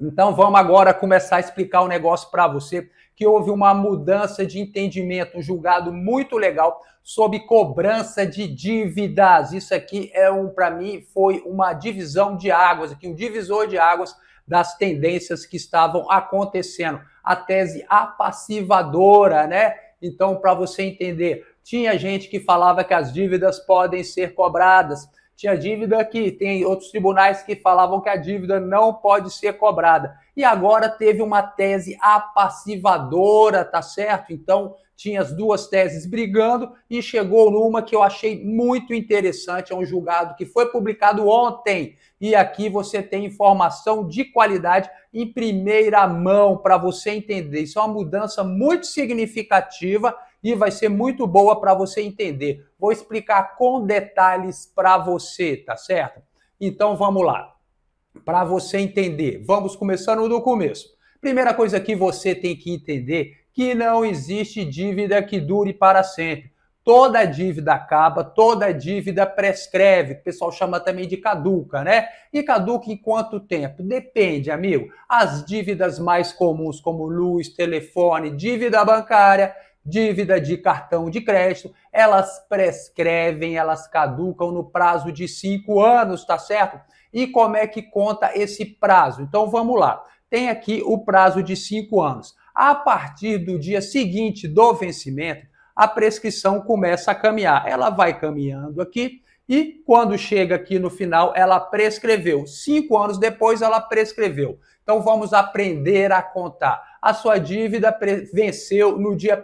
Então vamos agora começar a explicar o negócio para você que houve uma mudança de entendimento, um julgado muito legal sobre cobrança de dívidas. Isso aqui é um para mim foi uma divisão de águas, aqui um divisor de águas das tendências que estavam acontecendo. A tese apassivadora, né? Então, para você entender, tinha gente que falava que as dívidas podem ser cobradas, tinha dívida que tem outros tribunais que falavam que a dívida não pode ser cobrada. E agora teve uma tese apassivadora, tá certo? Então, tinha as duas teses brigando e chegou numa que eu achei muito interessante, é um julgado que foi publicado ontem. E aqui você tem informação de qualidade em primeira mão para você entender. Isso é uma mudança muito significativa e vai ser muito boa para você entender. Vou explicar com detalhes para você, tá certo? Então vamos lá. Para você entender, vamos começando do começo. Primeira coisa que você tem que entender que não existe dívida que dure para sempre. Toda dívida acaba, toda dívida prescreve, o pessoal chama também de caduca, né? E caduca em quanto tempo? Depende, amigo. As dívidas mais comuns, como luz, telefone, dívida bancária, dívida de cartão de crédito, elas prescrevem, elas caducam no prazo de cinco anos, tá certo? E como é que conta esse prazo? Então vamos lá. Tem aqui o prazo de cinco anos. A partir do dia seguinte do vencimento, a prescrição começa a caminhar. Ela vai caminhando aqui e quando chega aqui no final, ela prescreveu. Cinco anos depois, ela prescreveu. Então vamos aprender a contar. A sua dívida venceu no dia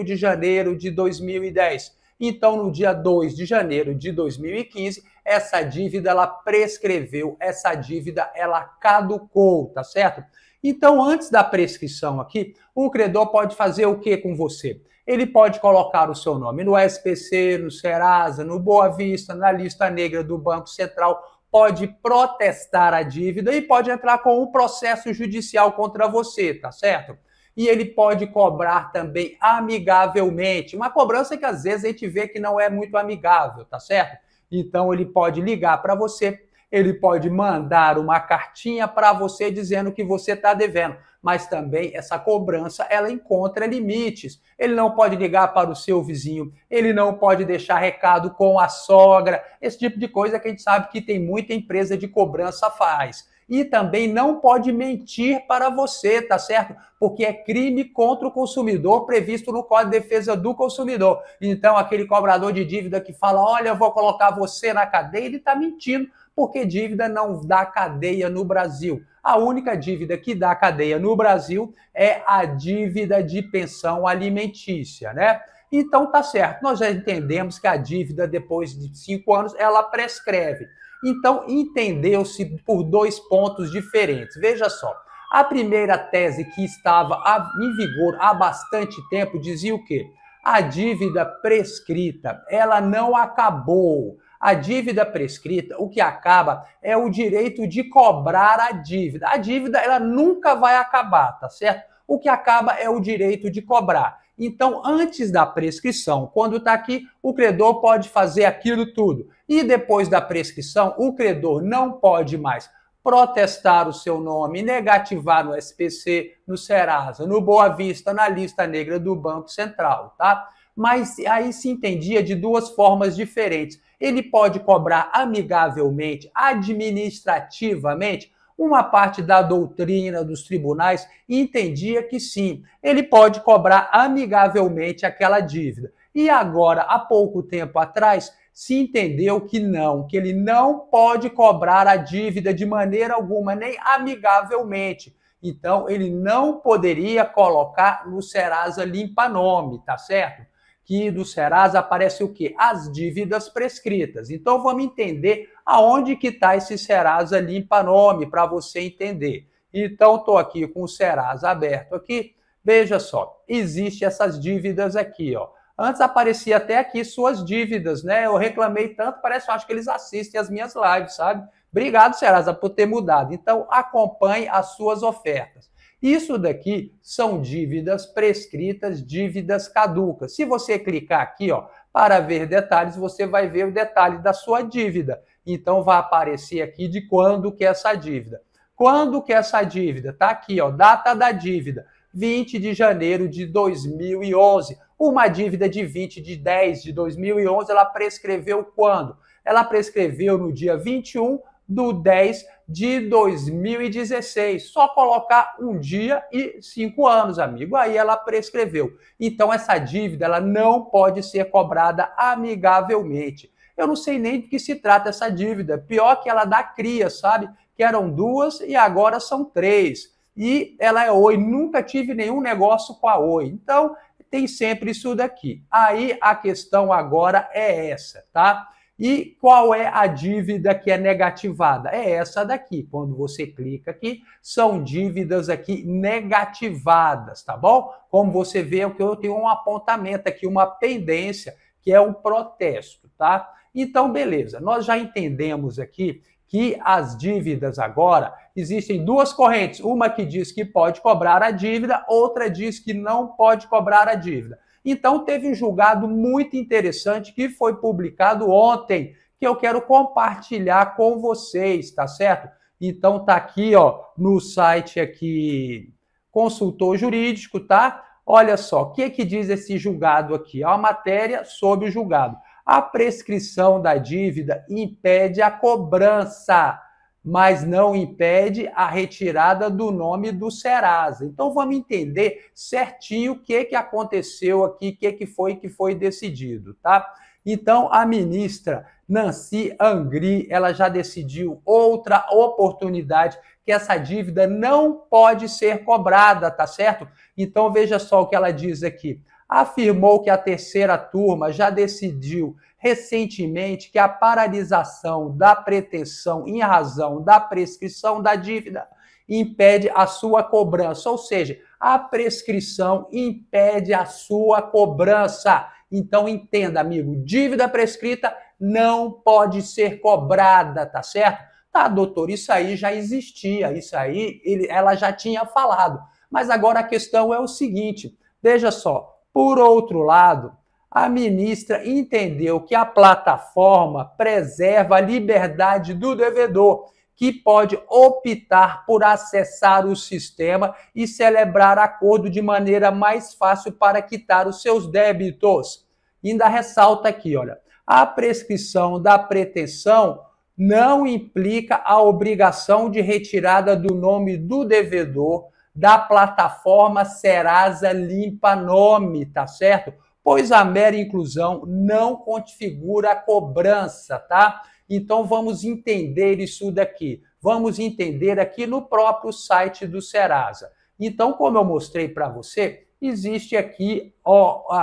1 de janeiro de 2010. Então, no dia 2 de janeiro de 2015, essa dívida ela prescreveu, essa dívida ela caducou, tá certo? Então, antes da prescrição aqui, o credor pode fazer o que com você? Ele pode colocar o seu nome no SPC, no Serasa, no Boa Vista, na lista negra do Banco Central, pode protestar a dívida e pode entrar com um processo judicial contra você, tá certo? E ele pode cobrar também amigavelmente, uma cobrança que às vezes a gente vê que não é muito amigável, tá certo? Então ele pode ligar para você ele pode mandar uma cartinha para você dizendo que você está devendo. Mas também essa cobrança ela encontra limites. Ele não pode ligar para o seu vizinho, ele não pode deixar recado com a sogra, esse tipo de coisa que a gente sabe que tem muita empresa de cobrança faz. E também não pode mentir para você, tá certo? Porque é crime contra o consumidor previsto no Código de Defesa do Consumidor. Então, aquele cobrador de dívida que fala: olha, eu vou colocar você na cadeia, ele está mentindo porque dívida não dá cadeia no Brasil. A única dívida que dá cadeia no Brasil é a dívida de pensão alimentícia, né? Então tá certo, nós já entendemos que a dívida depois de cinco anos ela prescreve. Então entendeu-se por dois pontos diferentes. Veja só, a primeira tese que estava em vigor há bastante tempo dizia o quê? A dívida prescrita, ela não acabou. A dívida prescrita, o que acaba é o direito de cobrar a dívida. A dívida, ela nunca vai acabar, tá certo? O que acaba é o direito de cobrar. Então, antes da prescrição, quando está aqui, o credor pode fazer aquilo tudo. E depois da prescrição, o credor não pode mais protestar o seu nome, negativar no SPC, no Serasa, no Boa Vista, na lista negra do Banco Central, tá? Mas aí se entendia de duas formas diferentes ele pode cobrar amigavelmente, administrativamente, uma parte da doutrina dos tribunais entendia que sim, ele pode cobrar amigavelmente aquela dívida. E agora, há pouco tempo atrás, se entendeu que não, que ele não pode cobrar a dívida de maneira alguma, nem amigavelmente. Então, ele não poderia colocar no Serasa Limpa Nome, tá certo? que do Serasa aparece o quê? As dívidas prescritas. Então vamos entender aonde que está esse Serasa limpa nome para você entender. Então estou aqui com o Serasa aberto aqui. Veja só, existe essas dívidas aqui, ó. Antes aparecia até aqui suas dívidas, né? Eu reclamei tanto, parece, eu acho que eles assistem as minhas lives, sabe? Obrigado, Serasa, por ter mudado. Então, acompanhe as suas ofertas. Isso daqui são dívidas prescritas, dívidas caducas. Se você clicar aqui, ó, para ver detalhes, você vai ver o detalhe da sua dívida. Então vai aparecer aqui de quando que é essa dívida. Quando que é essa dívida? Tá aqui, ó, data da dívida, 20 de janeiro de 2011. Uma dívida de 20 de 10 de 2011, ela prescreveu quando? Ela prescreveu no dia 21 do 10 de 2016. Só colocar um dia e cinco anos, amigo. Aí ela prescreveu. Então, essa dívida ela não pode ser cobrada amigavelmente. Eu não sei nem do que se trata essa dívida. Pior que ela dá cria, sabe? Que eram duas e agora são três. E ela é Oi, nunca tive nenhum negócio com a Oi. Então, tem sempre isso daqui. Aí a questão agora é essa, tá? E qual é a dívida que é negativada? É essa daqui. Quando você clica aqui, são dívidas aqui negativadas, tá bom? Como você vê, é eu tenho um apontamento aqui, uma pendência, que é um protesto, tá? Então, beleza. Nós já entendemos aqui que as dívidas agora existem duas correntes, uma que diz que pode cobrar a dívida, outra diz que não pode cobrar a dívida. Então, teve um julgado muito interessante que foi publicado ontem, que eu quero compartilhar com vocês, tá certo? Então, tá aqui, ó, no site aqui, consultor jurídico, tá? Olha só, o que, que diz esse julgado aqui? É uma matéria sobre o julgado. A prescrição da dívida impede a cobrança mas não impede a retirada do nome do Serasa. Então vamos entender certinho o que, que aconteceu aqui, o que, que foi que foi decidido, tá? Então a ministra Nancy Angri, ela já decidiu outra oportunidade que essa dívida não pode ser cobrada, tá certo? Então veja só o que ela diz aqui afirmou que a terceira turma já decidiu recentemente que a paralisação da pretensão em razão da prescrição da dívida impede a sua cobrança, ou seja, a prescrição impede a sua cobrança. Então entenda, amigo, dívida prescrita não pode ser cobrada, tá certo? Tá, doutor, isso aí já existia, isso aí ele, ela já tinha falado. Mas agora a questão é o seguinte, veja só, por outro lado, a ministra entendeu que a plataforma preserva a liberdade do devedor, que pode optar por acessar o sistema e celebrar acordo de maneira mais fácil para quitar os seus débitos. Ainda ressalta aqui, olha, a prescrição da pretensão não implica a obrigação de retirada do nome do devedor da plataforma Serasa Limpa Nome, tá certo? pois a mera inclusão não configura a cobrança, tá? Então vamos entender isso daqui. Vamos entender aqui no próprio site do Serasa. Então, como eu mostrei para você, existe aqui ó, a,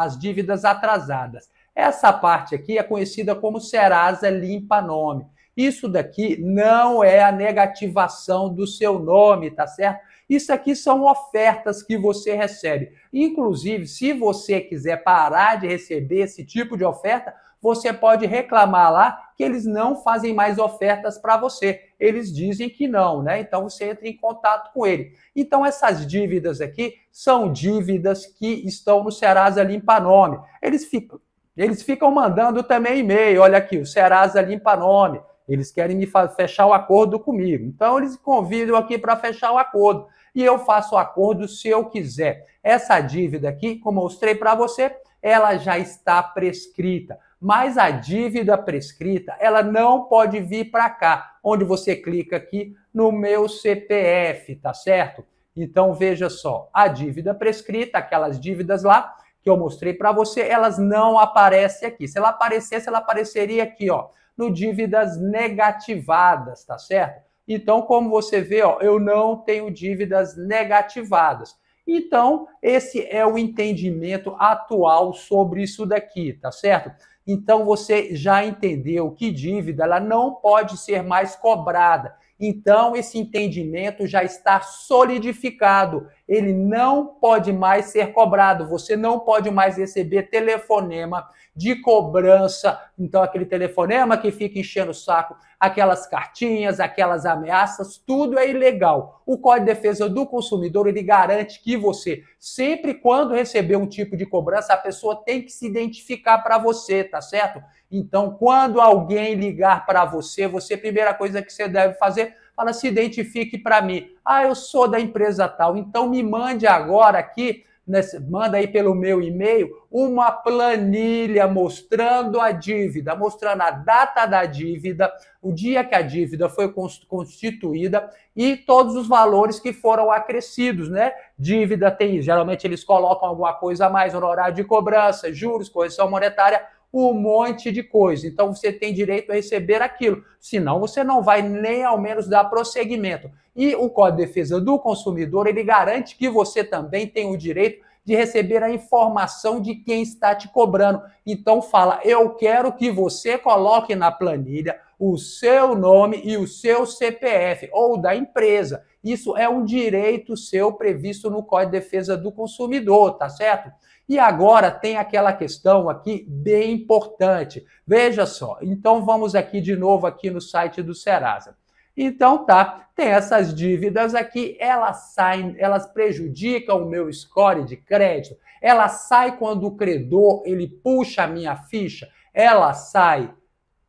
a, as dívidas atrasadas. Essa parte aqui é conhecida como Serasa Limpa Nome. Isso daqui não é a negativação do seu nome, tá certo? Isso aqui são ofertas que você recebe. Inclusive, se você quiser parar de receber esse tipo de oferta, você pode reclamar lá que eles não fazem mais ofertas para você. Eles dizem que não, né? Então você entra em contato com ele. Então essas dívidas aqui são dívidas que estão no Serasa Limpa Nome. Eles ficam, eles ficam mandando também e-mail. Olha aqui, o Serasa Limpa Nome. Eles querem me fechar o acordo comigo. Então eles convidam aqui para fechar o acordo e eu faço acordo se eu quiser. Essa dívida aqui, como mostrei para você, ela já está prescrita. Mas a dívida prescrita, ela não pode vir para cá, onde você clica aqui no meu CPF, tá certo? Então veja só, a dívida prescrita, aquelas dívidas lá que eu mostrei para você, elas não aparecem aqui. Se ela aparecesse, ela apareceria aqui, ó, no dívidas negativadas, tá certo? Então, como você vê, ó, eu não tenho dívidas negativadas. Então, esse é o entendimento atual sobre isso daqui, tá certo? Então, você já entendeu que dívida ela não pode ser mais cobrada. Então, esse entendimento já está solidificado ele não pode mais ser cobrado. Você não pode mais receber telefonema de cobrança. Então, aquele telefonema que fica enchendo o saco, aquelas cartinhas, aquelas ameaças, tudo é ilegal. O Código de Defesa do Consumidor ele garante que você, sempre quando receber um tipo de cobrança, a pessoa tem que se identificar para você, tá certo? Então, quando alguém ligar para você, você, primeira coisa que você deve fazer Fala, se identifique para mim. Ah, eu sou da empresa tal, então me mande agora aqui Nesse, manda aí pelo meu e-mail uma planilha mostrando a dívida, mostrando a data da dívida, o dia que a dívida foi constituída e todos os valores que foram acrescidos, né? Dívida tem, geralmente eles colocam alguma coisa a mais, honorário de cobrança, juros, correção monetária um monte de coisa. Então você tem direito a receber aquilo, senão você não vai nem ao menos dar prosseguimento. E o Código de Defesa do Consumidor, ele garante que você também tem o direito de receber a informação de quem está te cobrando. Então fala: "Eu quero que você coloque na planilha o seu nome e o seu CPF ou da empresa". Isso é um direito seu previsto no Código de Defesa do Consumidor, tá certo? E agora tem aquela questão aqui bem importante. Veja só, então vamos aqui de novo aqui no site do Serasa. Então tá, tem essas dívidas aqui, elas saem, elas prejudicam o meu score de crédito. Ela sai quando o credor ele puxa a minha ficha, ela sai.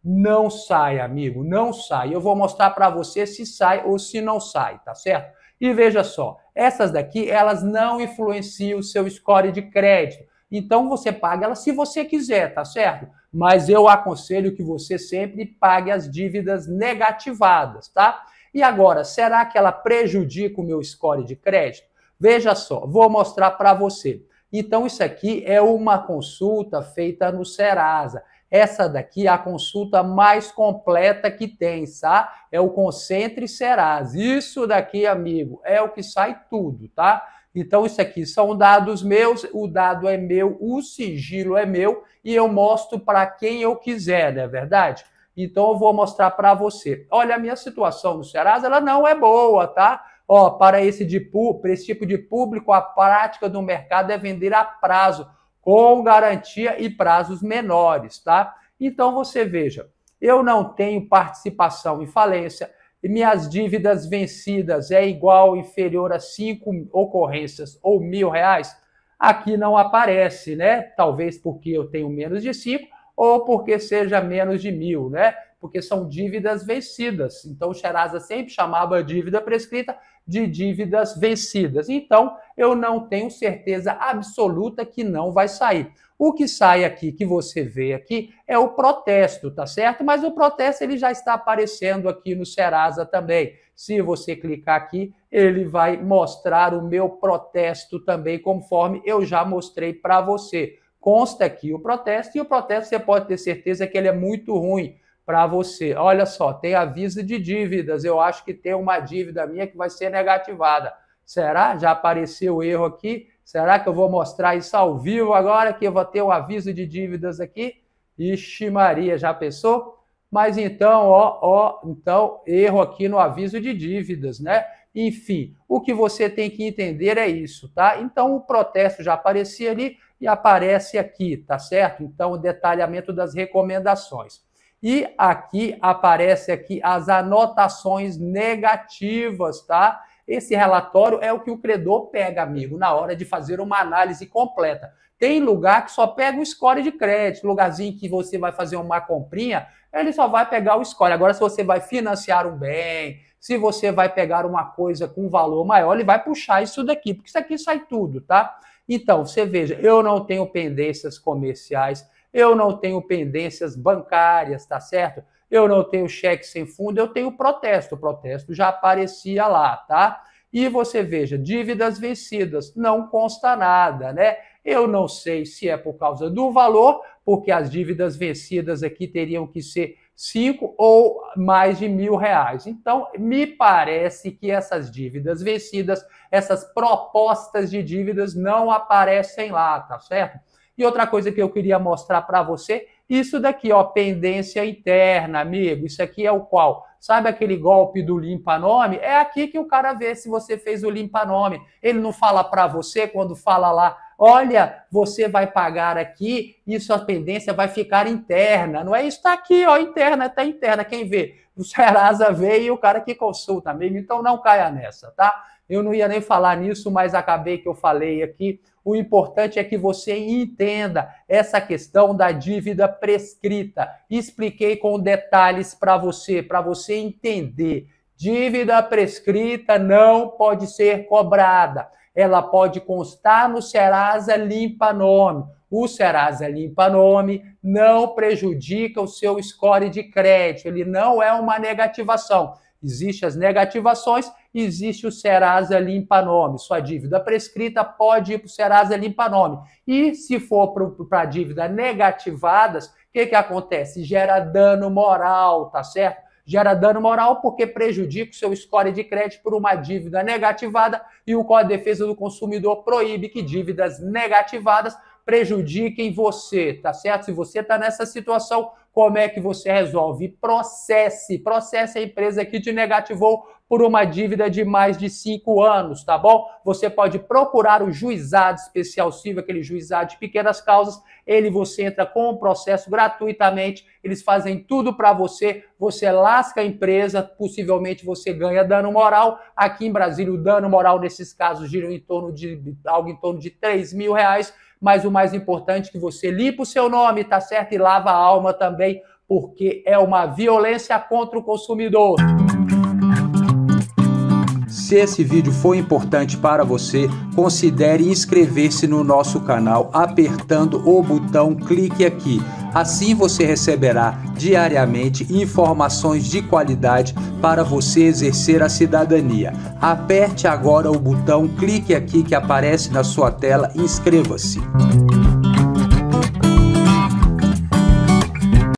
Não sai, amigo, não sai. Eu vou mostrar para você se sai ou se não sai, tá certo? E veja só, essas daqui, elas não influenciam o seu score de crédito. Então você paga ela se você quiser, tá certo? Mas eu aconselho que você sempre pague as dívidas negativadas, tá? E agora, será que ela prejudica o meu score de crédito? Veja só, vou mostrar para você. Então isso aqui é uma consulta feita no Serasa. Essa daqui é a consulta mais completa que tem, tá? É o Concentre Serasa. Isso daqui, amigo, é o que sai tudo, tá? Então, isso aqui são dados meus, o dado é meu, o sigilo é meu e eu mostro para quem eu quiser, não é verdade? Então, eu vou mostrar para você. Olha, a minha situação no Serasa, ela não é boa, tá? Ó, para esse, de, para esse tipo de público, a prática do mercado é vender a prazo com garantia e prazos menores, tá? Então você veja, eu não tenho participação em falência, e minhas dívidas vencidas é igual ou inferior a cinco ocorrências ou mil reais, aqui não aparece, né? Talvez porque eu tenho menos de cinco ou porque seja menos de mil, né? porque são dívidas vencidas. Então, o Serasa sempre chamava a dívida prescrita de dívidas vencidas. Então, eu não tenho certeza absoluta que não vai sair. O que sai aqui, que você vê aqui, é o protesto, tá certo? Mas o protesto ele já está aparecendo aqui no Serasa também. Se você clicar aqui, ele vai mostrar o meu protesto também, conforme eu já mostrei para você. Consta aqui o protesto, e o protesto você pode ter certeza que ele é muito ruim para você. Olha só, tem aviso de dívidas. Eu acho que tem uma dívida minha que vai ser negativada. Será? Já apareceu o erro aqui? Será que eu vou mostrar isso ao vivo agora que eu vou ter um aviso de dívidas aqui? Ixi Maria, já pensou? Mas então, ó, ó, então erro aqui no aviso de dívidas, né? Enfim, o que você tem que entender é isso, tá? Então o protesto já aparecia ali e aparece aqui, tá certo? Então o detalhamento das recomendações. E aqui aparece aqui as anotações negativas, tá? Esse relatório é o que o credor pega, amigo, na hora de fazer uma análise completa. Tem lugar que só pega o score de crédito, lugarzinho que você vai fazer uma comprinha, ele só vai pegar o score. Agora, se você vai financiar um bem, se você vai pegar uma coisa com valor maior, ele vai puxar isso daqui, porque isso aqui sai tudo, tá? Então, você veja, eu não tenho pendências comerciais, eu não tenho pendências bancárias, tá certo? Eu não tenho cheque sem fundo, eu tenho protesto. O protesto já aparecia lá, tá? E você veja, dívidas vencidas, não consta nada, né? Eu não sei se é por causa do valor, porque as dívidas vencidas aqui teriam que ser cinco ou mais de mil reais. Então, me parece que essas dívidas vencidas, essas propostas de dívidas não aparecem lá, tá certo? E outra coisa que eu queria mostrar para você, isso daqui, ó, pendência interna, amigo. Isso aqui é o qual? Sabe aquele golpe do limpa-nome? É aqui que o cara vê se você fez o limpa-nome. Ele não fala para você quando fala lá, olha, você vai pagar aqui e sua pendência vai ficar interna. Não é isso, está aqui, ó, interna, está interna. Quem vê? O Serasa veio e o cara que consulta, amigo. Então não caia nessa, tá? Eu não ia nem falar nisso, mas acabei que eu falei aqui. O importante é que você entenda essa questão da dívida prescrita. Expliquei com detalhes para você, para você entender. Dívida prescrita não pode ser cobrada. Ela pode constar no Serasa Limpa Nome. O Serasa Limpa Nome não prejudica o seu score de crédito, ele não é uma negativação. Existem as negativações existe o Serasa Limpa Nome. Sua dívida prescrita pode ir para o Serasa Limpa Nome. E se for para dívida negativadas, o que, que acontece? Gera dano moral, tá certo? Gera dano moral porque prejudica o seu score de crédito por uma dívida negativada e o Código de Defesa do Consumidor proíbe que dívidas negativadas prejudiquem você, tá certo? Se você está nessa situação, como é que você resolve? Processe, processe a empresa que te negativou por uma dívida de mais de cinco anos, tá bom? Você pode procurar o juizado especial civil, aquele juizado de pequenas causas, ele você entra com o processo gratuitamente, eles fazem tudo para você, você lasca a empresa, possivelmente você ganha dano moral. Aqui em Brasília, o dano moral nesses casos gira em torno de algo em torno de 3 mil reais mas o mais importante é que você limpa o seu nome, tá certo? E lava a alma também, porque é uma violência contra o consumidor. Se esse vídeo foi importante para você, considere inscrever-se no nosso canal apertando o botão clique aqui. Assim você receberá diariamente informações de qualidade para você exercer a cidadania. Aperte agora o botão, clique aqui que aparece na sua tela e inscreva-se.